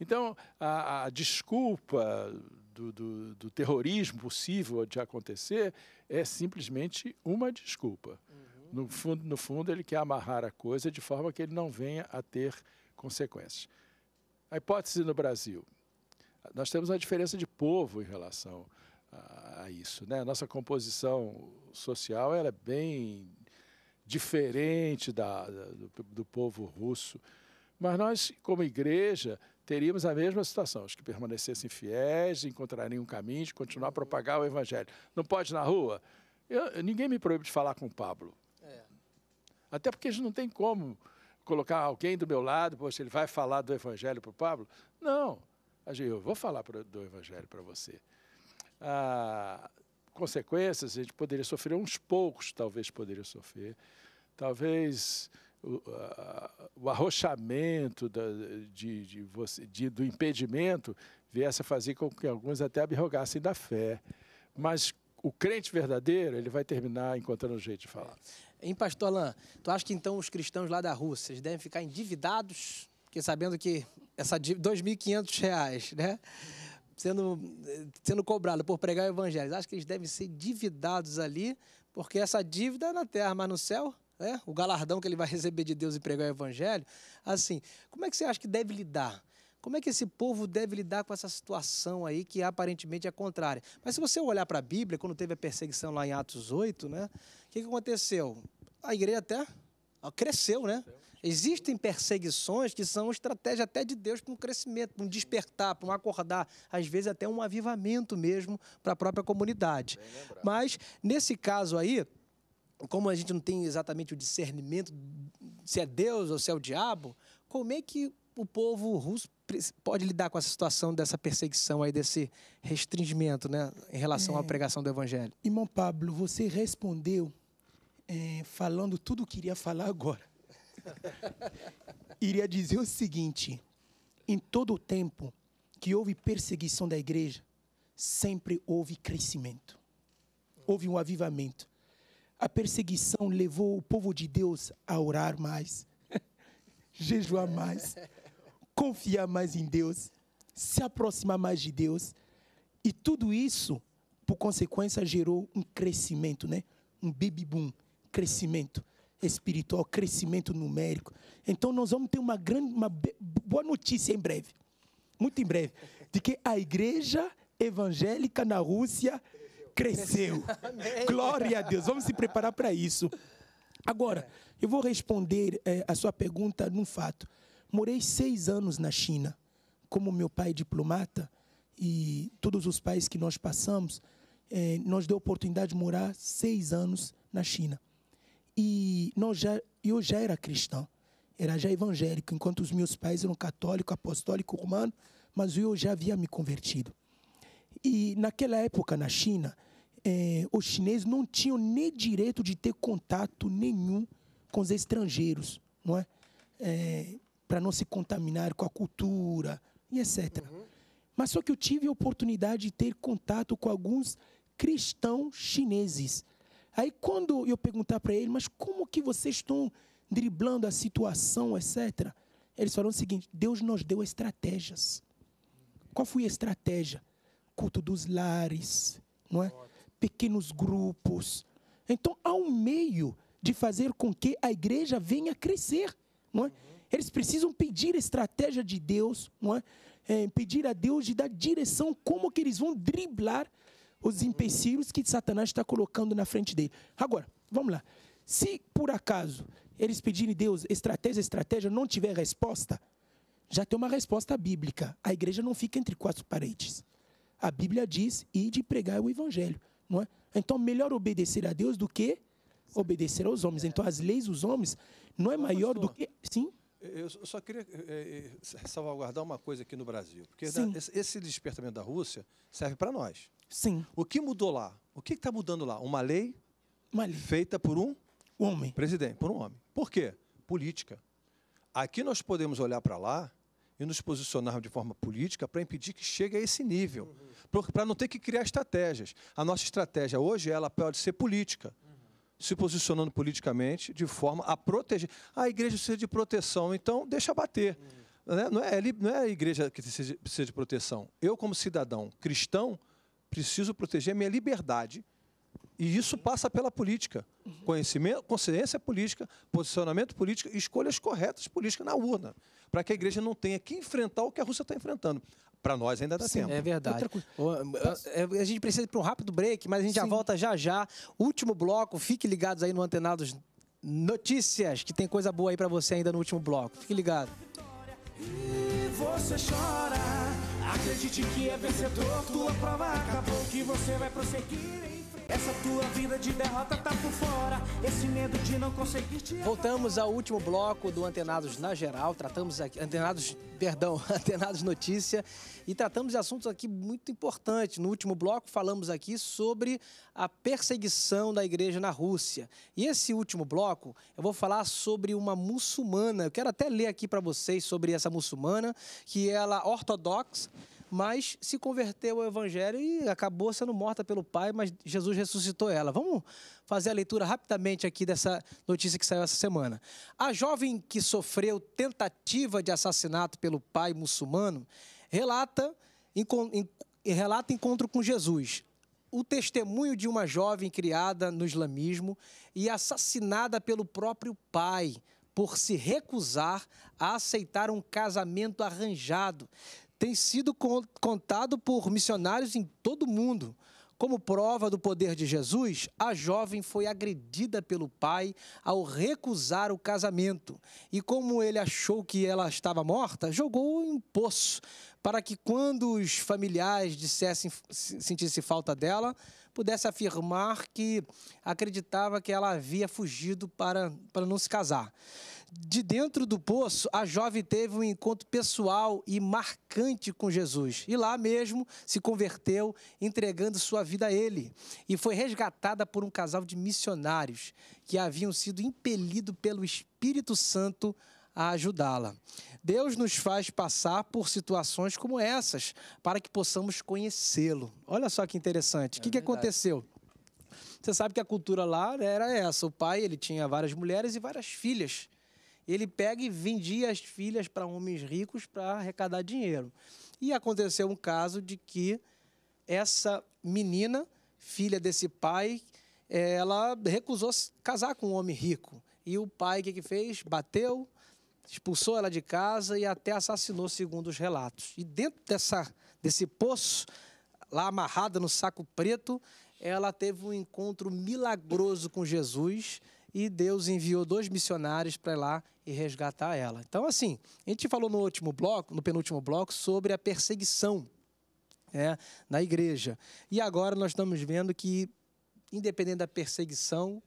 Então, a, a desculpa do, do, do, terrorismo possível de acontecer é simplesmente uma desculpa. Uhum. No, fundo, no fundo, ele quer amarrar a coisa de forma que ele não venha a ter consequências. A hipótese no Brasil. Nós temos uma diferença de povo em relação a, a isso. Né? A nossa composição social é bem diferente da, da do, do, povo russo. Mas nós, como igreja, teríamos a mesma situação. Os que permanecessem fiéis encontrariam um caminho de continuar a propagar o evangelho. Não pode na rua? Eu, ninguém me proíbe de falar com o Pablo. É. Até porque a gente não tem como colocar alguém do meu lado, poxa, ele vai falar do evangelho para o Pablo? Não. Eu vou falar do evangelho para você. Ah, consequências a gente poderia sofrer, uns poucos talvez poderiam sofrer, talvez o, a, o arrochamento da, de, de, você, de, do impedimento viesse a fazer com que alguns até abrogassem da fé. Mas o crente verdadeiro, ele vai terminar encontrando um jeito de falar. Em pastor Alain, tu acha que então os cristãos lá da Rússia devem ficar endividados? Porque sabendo que essa dívida, R$ 2.500, né? sendo, sendo cobrado por pregar o evangelho. Acho que eles devem ser endividados ali, porque essa dívida é na terra, mas no céu, né? o galardão que ele vai receber de Deus e pregar o evangelho. Assim, como é que você acha que deve lidar? Como é que esse povo deve lidar com essa situação aí que aparentemente é contrária? Mas se você olhar para a Bíblia, quando teve a perseguição lá em Atos 8, né? O que, que aconteceu? A igreja até cresceu, né? Cresceu. Existem perseguições que são estratégia até de Deus para um crescimento, para um despertar, para um acordar, às vezes até um avivamento mesmo para a própria comunidade. Mas, nesse caso aí, como a gente não tem exatamente o discernimento se é Deus ou se é o diabo, como é que o povo russo pode lidar com essa situação dessa perseguição aí desse restringimento, né, em relação é, à pregação do evangelho? Irmão Pablo, você respondeu é, falando tudo o que iria falar agora. iria dizer o seguinte: em todo o tempo que houve perseguição da igreja, sempre houve crescimento, houve um avivamento. A perseguição levou o povo de Deus a orar mais, jejuar mais, confiar mais em Deus, se aproximar mais de Deus. E tudo isso, por consequência, gerou um crescimento, né? Um baby boom, crescimento espiritual, crescimento numérico. Então nós vamos ter uma grande, uma boa notícia em breve, muito em breve, de que a igreja evangélica na Rússia cresceu. cresceu. Glória a Deus. Vamos se preparar para isso. Agora, eu vou responder é, a sua pergunta num fato. Morei seis anos na China, como meu pai é diplomata e todos os pais que nós passamos, é, nós deu a oportunidade de morar seis anos na China. E nós já, eu já era cristão, era já evangélico, enquanto os meus pais eram católico, apostólico, romano, mas eu já havia me convertido. E naquela época na China, eh, os chineses não tinham nem direito de ter contato nenhum com os estrangeiros, não é? Eh, Para não se contaminar com a cultura e etc. Uhum. Mas só que eu tive a oportunidade de ter contato com alguns cristãos chineses Aí quando eu perguntar para ele, mas como que vocês estão driblando a situação, etc. Eles falaram o seguinte: Deus nos deu estratégias. Qual foi a estratégia? Culto dos lares, não é? Pequenos grupos. Então há um meio de fazer com que a igreja venha crescer, não é? Eles precisam pedir a estratégia de Deus, não é? é pedir a Deus de dar direção como que eles vão driblar os empecilhos que Satanás está colocando na frente dele. Agora, vamos lá. Se por acaso eles pedirem Deus estratégia, estratégia, não tiver resposta, já tem uma resposta bíblica. A igreja não fica entre quatro paredes. A Bíblia diz e de pregar o evangelho, não é? Então melhor obedecer a Deus do que obedecer aos homens. Então as leis dos homens não é maior do que sim. Eu só queria eh, eh, salvaguardar uma coisa aqui no Brasil, porque sim. esse despertamento da Rússia serve para nós. Sim. O que mudou lá? O que está mudando lá? Uma lei, Uma lei feita por um homem. Presidente, por um homem. Por quê? Política. Aqui nós podemos olhar para lá e nos posicionar de forma política para impedir que chegue a esse nível, uhum. para não ter que criar estratégias. A nossa estratégia hoje ela pode ser política, se posicionando politicamente de forma a proteger. A igreja precisa de proteção, então deixa bater. Uhum. Não, é, não, é, não é a igreja que precisa de proteção. Eu, como cidadão cristão, preciso proteger minha liberdade. E isso passa pela política. Conhecimento, consciência política, posicionamento político, escolhas corretas políticas na urna. Para que a igreja não tenha que enfrentar o que a Rússia está enfrentando. Para nós ainda dá Sim, tempo. É verdade. Outra... É, é, a gente precisa ir para um rápido break, mas a gente Sim. já volta já já. Último bloco, fique ligados aí no Antenados Notícias, que tem coisa boa aí para você ainda no último bloco. Fique ligado. E você chora. Acredite que é vencedor, tua prova acabou que você vai prosseguir em essa tua vida de derrota tá por fora. Esse medo de não conseguir te. Voltamos ao último bloco do Antenados na Geral. Tratamos aqui. Antenados, perdão, Antenados Notícia. E tratamos de assuntos aqui muito importantes. No último bloco, falamos aqui sobre a perseguição da igreja na Rússia. E esse último bloco, eu vou falar sobre uma muçulmana. Eu quero até ler aqui para vocês sobre essa muçulmana, que ela é ortodoxa mas se converteu ao Evangelho e acabou sendo morta pelo Pai, mas Jesus ressuscitou ela. Vamos fazer a leitura rapidamente aqui dessa notícia que saiu essa semana. A jovem que sofreu tentativa de assassinato pelo pai muçulmano relata, relata encontro com Jesus o testemunho de uma jovem criada no islamismo e assassinada pelo próprio pai por se recusar a aceitar um casamento arranjado, tem sido contado por missionários em todo o mundo. Como prova do poder de Jesus, a jovem foi agredida pelo pai ao recusar o casamento. E como ele achou que ela estava morta, jogou em um poço, para que quando os familiares dissessem sentisse falta dela, pudesse afirmar que acreditava que ela havia fugido para, para não se casar de dentro do poço, a jovem teve um encontro pessoal e marcante com Jesus. E lá mesmo se converteu, entregando sua vida a ele. E foi resgatada por um casal de missionários que haviam sido impelidos pelo Espírito Santo a ajudá-la. Deus nos faz passar por situações como essas para que possamos conhecê-lo. Olha só que interessante. É o que, é que aconteceu? Você sabe que a cultura lá era essa. O pai ele tinha várias mulheres e várias filhas ele pega e vendia as filhas para homens ricos para arrecadar dinheiro. E aconteceu um caso de que essa menina, filha desse pai, eh, ela recusou casar com um homem rico. E o pai, o que, que fez? Bateu, expulsou ela de casa e até assassinou, segundo os relatos. E dentro dessa, desse poço, lá amarrada no saco preto, ela teve um encontro milagroso com Jesus e Deus enviou dois missionários para lá e resgatar ela. Então, assim, a gente falou no último bloco, no penúltimo bloco, sobre a perseguição né, na igreja. E agora nós estamos vendo que, independente da perseguição,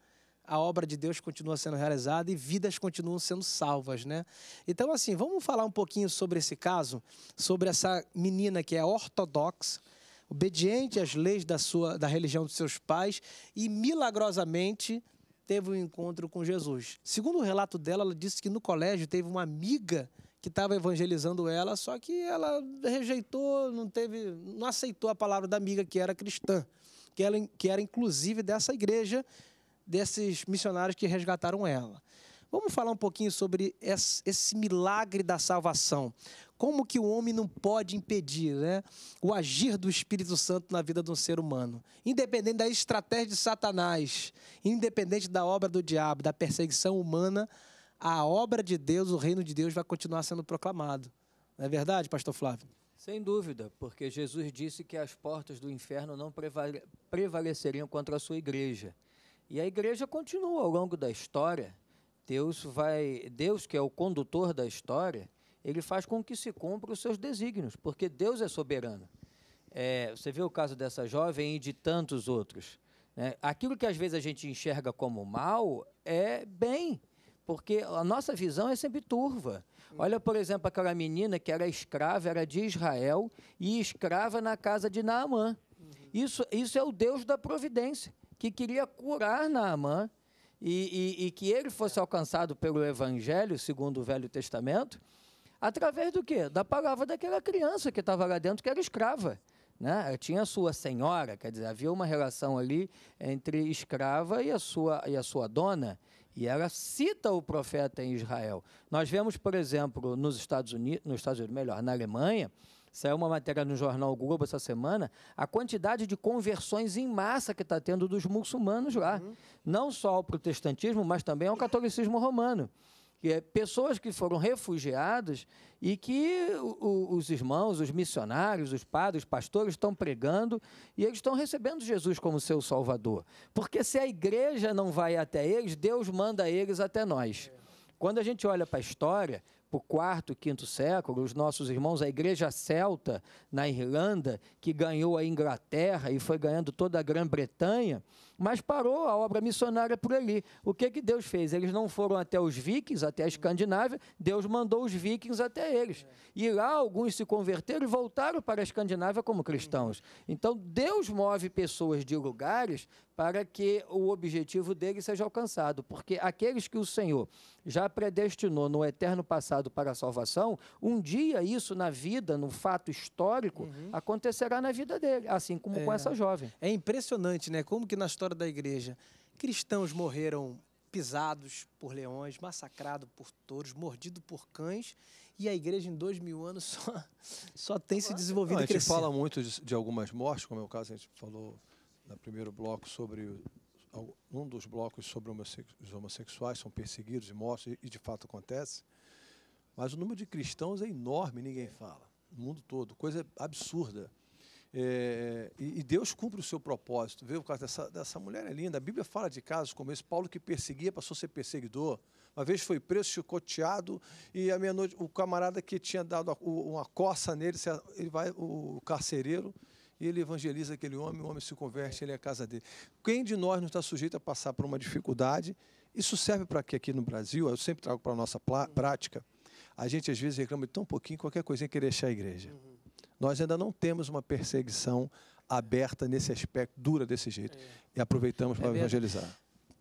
a obra de Deus continua sendo realizada e vidas continuam sendo salvas, né? Então, assim, vamos falar um pouquinho sobre esse caso, sobre essa menina que é ortodoxa, obediente às leis da sua da religião dos seus pais e milagrosamente teve um encontro com Jesus. Segundo o relato dela, ela disse que no colégio teve uma amiga que estava evangelizando ela, só que ela rejeitou, não teve, não aceitou a palavra da amiga que era cristã, que, ela, que era inclusive dessa igreja, desses missionários que resgataram ela. Vamos falar um pouquinho sobre esse milagre da salvação. Como que o homem não pode impedir né, o agir do Espírito Santo na vida de um ser humano? Independente da estratégia de Satanás, independente da obra do diabo, da perseguição humana, a obra de Deus, o reino de Deus vai continuar sendo proclamado. Não é verdade, pastor Flávio? Sem dúvida, porque Jesus disse que as portas do inferno não prevaleceriam contra a sua igreja. E a igreja continua ao longo da história. Deus vai, Deus que é o condutor da história, ele faz com que se cumpra os seus desígnios, porque Deus é soberano. É, você vê o caso dessa jovem e de tantos outros. Né? Aquilo que às vezes a gente enxerga como mal é bem, porque a nossa visão é sempre turva. Olha, por exemplo, aquela menina que era escrava, era de Israel e escrava na casa de Naamã. Isso, isso é o Deus da providência, que queria curar Naamã e, e, e que ele fosse alcançado pelo Evangelho, segundo o Velho Testamento, Através do quê? Da palavra daquela criança que estava lá dentro, que era escrava. Né? Tinha a sua senhora, quer dizer, havia uma relação ali entre escrava e a sua, e a sua dona. E ela cita o profeta em Israel. Nós vemos, por exemplo, nos Estados Unidos, nos Estados Unidos, melhor, na Alemanha, saiu uma matéria no jornal Globo essa semana, a quantidade de conversões em massa que está tendo dos muçulmanos lá. Uhum. Não só ao protestantismo, mas também ao catolicismo romano é, pessoas que foram refugiadas e que o, o, os irmãos, os missionários, os padres, os pastores estão pregando e eles estão recebendo Jesus como seu Salvador. Porque se a igreja não vai até eles, Deus manda eles até nós. Quando a gente olha para a história, para o quarto, quinto século, os nossos irmãos, a igreja celta na Irlanda, que ganhou a Inglaterra e foi ganhando toda a Grã-Bretanha, mas parou a obra missionária por ali. O que, que Deus fez? Eles não foram até os vikings, até a Escandinávia, Deus mandou os vikings até eles. E lá alguns se converteram e voltaram para a Escandinávia como cristãos. Então Deus move pessoas de lugares para que o objetivo dele seja alcançado, porque aqueles que o Senhor já predestinou no eterno passado para a salvação, um dia isso na vida, no fato histórico, uhum. acontecerá na vida dele, assim como é, com essa jovem. É impressionante, né? Como que na história história da igreja, cristãos morreram pisados por leões, massacrados por touros, mordido por cães, e a igreja em dois mil anos só, só tem se desenvolvido Não, A gente crescendo. fala muito de, de, algumas mortes, como é o caso, a gente falou no primeiro bloco sobre um dos blocos sobre os homossexuais são perseguidos e mortos, e de fato acontece. Mas o número de cristãos é enorme, ninguém fala. No mundo todo, coisa absurda. É, é e, Deus cumpre o seu propósito. Vê o caso dessa mulher é linda. A Bíblia fala de casos como esse. Paulo que perseguia passou a ser perseguidor. Uma vez foi preso, chicoteado, e à meia-noite o camarada que tinha dado uma coça nele, ele vai, o carcereiro, e ele evangeliza aquele homem, o homem se converte, ele é a casa dele. Quem de nós não está sujeito a passar por uma dificuldade? Isso serve para que aqui no Brasil, eu sempre trago para a nossa prática, a gente às vezes reclama de tão pouquinho, qualquer coisinha querer deixar a igreja. Uhum. Nós ainda não temos uma perseguição aberta nesse aspecto, dura desse jeito. É. E aproveitamos para é evangelizar.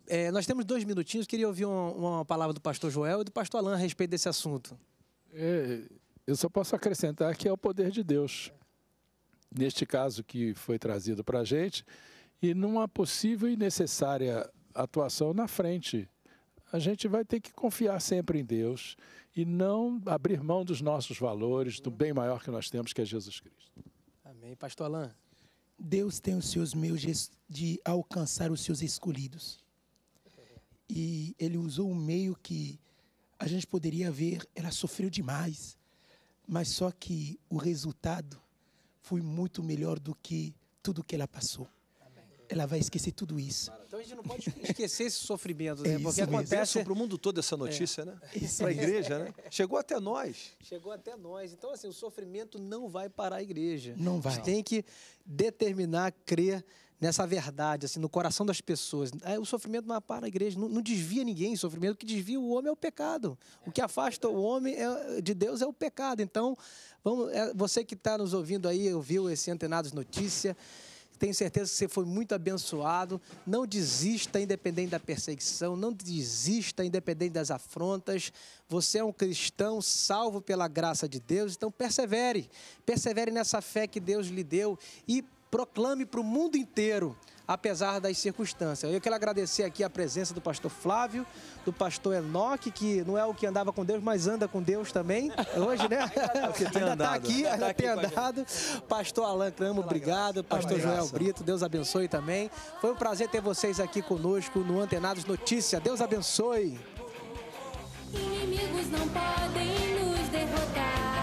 É, nós temos dois minutinhos, queria ouvir uma, uma, palavra do pastor Joel e do pastor Alain a respeito desse assunto. É, eu só posso acrescentar que é o poder de Deus. Neste caso que foi trazido para a gente, e numa possível e necessária atuação na frente a gente vai ter que confiar sempre em Deus e não abrir mão dos nossos valores, do bem maior que nós temos, que é Jesus Cristo. Amém. Pastor Alain. Deus tem os seus meios de alcançar os seus escolhidos. E ele usou um meio que a gente poderia ver, ela sofreu demais, mas só que o resultado foi muito melhor do que tudo que ela passou ela vai esquecer tudo isso. Então a gente não pode esquecer esse sofrimento, né? É Porque acontece para o mundo todo essa notícia, é. né? É para a igreja, né? Chegou até nós. Chegou até nós. Então assim, o sofrimento não vai parar a igreja. Não vai. A gente tem que determinar, crer nessa verdade, assim, no coração das pessoas. É, o sofrimento não para a igreja, não, não desvia ninguém. O sofrimento o que desvia o homem é o pecado. O que afasta o homem é, de Deus é o pecado. Então, vamos, é, você que está nos ouvindo aí, ouviu esse Antenados Notícia, tenho certeza que você foi muito abençoado. Não desista, independente da perseguição, não desista, independente das afrontas. Você é um cristão salvo pela graça de Deus, então persevere. Persevere nessa fé que Deus lhe deu e proclame para o mundo inteiro apesar das circunstâncias. Eu quero agradecer aqui a presença do pastor Flávio, do pastor Enoque, que não é o que andava com Deus, mas anda com Deus também, é hoje, né? ainda está tá aqui, ainda, tá tem andado. Pastor Alain Cramo, obrigado. Pastor Joel Brito, Deus abençoe também. Foi um prazer ter vocês aqui conosco no Antenados Notícia. Deus abençoe. Inimigos não podem nos derrotar.